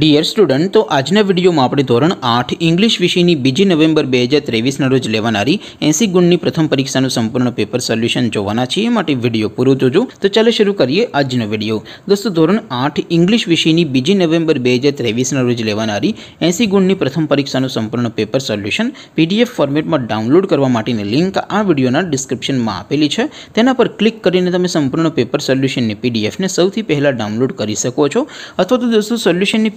dear student તો આજના વિડિયોમાં આપણે ધોરણ 8 ઇંગ્લિશ વિષયની બીજી નવેમ્બર 2023 ના રોજ લેવાણારી 80 ગુણની પ્રથમ પરીક્ષાનું સંપૂર્ણ પેપર સોલ્યુશન જોવાના છીએ માટે વિડિયો પૂરું જોજો તો ચાલો શરૂ કરીએ આજનો વિડિયો દોસ્તો ધોરણ 8 ઇંગ્લિશ વિષયની બીજી નવેમ્બર 2023 ના રોજ લેવાણારી 80 ગુણની પ્રથમ પરીક્ષાનું સંપૂર્ણ પેપર સોલ્યુશન PDF ફોર્મેટમાં ડાઉનલોડ કરવા માટેની લિંક આ વિડિયોના ડિસ્ક્રિપ્શનમાં આપેલી છે તેના પર ક્લિક કરીને તમે સંપૂર્ણ પેપર સોલ્યુશન ને PDF ને સૌથી પહેલા ડાઉનલોડ કરી શકો છો અથવા તો દોસ્તો સોલ્યુશનની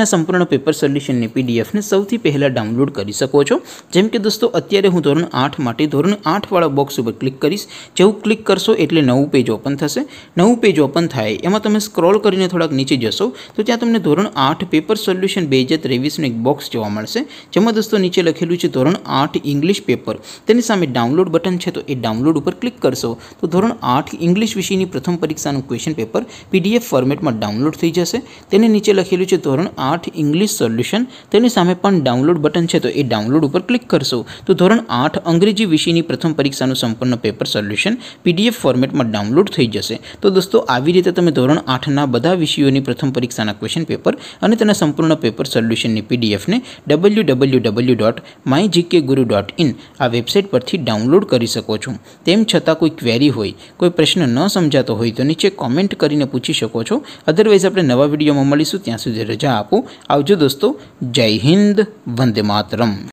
ના સંપૂર્ણ પેપર સોલ્યુશન ની પીડીએફ ને સૌથી પહેલા ડાઉનલોડ કરી શકો છો જેમ કે દોસ્તો અત્યારે હું ધોરણ 8 માટી ધોરણ 8 વાળો બોક્સ ઉપર ક્લિક કરીસ જેઉ ક્લિક કરશો એટલે નવું પેજ ઓપન થશે નવું પેજ ઓપન થાય એમાં તમે સ્ક્રોલ કરીને થોડક નીચે જશો તો ત્યાં તમને ધોરણ 8 પેપર સોલ્યુશન 2023 નો એક બોક્સ જોવા મળશે જેમાં દોસ્તો નીચે લખેલું છે ધોરણ 8 ઇંગ્લિશ પેપર તેની સામે ડાઉનલોડ બટન છે તો એ ડાઉનલોડ ઉપર ક્લિક કરશો તો ધોરણ 8 ઇંગ્લિશ વિષયની પ્રથમ પરીક્ષાનું ક્વેશ્ચન પેપર પીડીએફ ફોર્મેટમાં ડાઉનલોડ થઈ જશે તેની નીચે લખેલું છે ધોરણ આઠ ઇંગ્લિશ સોલ્યુશન તેની સામે પણ ડાઉનલોડ બટન છે તો એ ડાઉનલોડ ઉપર ક્લિક કરશો તો ધોરણ આઠ અંગ્રેજી વિષયની પ્રથમ પરીક્ષાનું સંપૂર્ણ પેપર સોલ્યુશન પીડીએફ ફોર્મેટમાં ડાઉનલોડ થઈ જશે તો દોસ્તો આવી રીતે તમે ધોરણ આઠના બધા વિષયોની પ્રથમ પરીક્ષાના ક્વેશ્ચન પેપર અને તેના સંપૂર્ણ પેપર સોલ્યુશનની પીડીએફને W W W dot my GK Guru dot in આ વેબસાઇટ પરથી ડાઉનલોડ કરી શકો છો તેમ છતાં કોઈ ક્વેરી હોય કોઈ પ્રશ્ન ન સમજાતો હોય તો નીચે કોમેન્ટ કરીને પૂછી શકો છો અધરવાઇઝ આપણે નવા વિડીયોમાં મળીશું ત્યાં સુધી રજા આપો हो आओ जो दोस्तों जय हिंद वंदे मातरम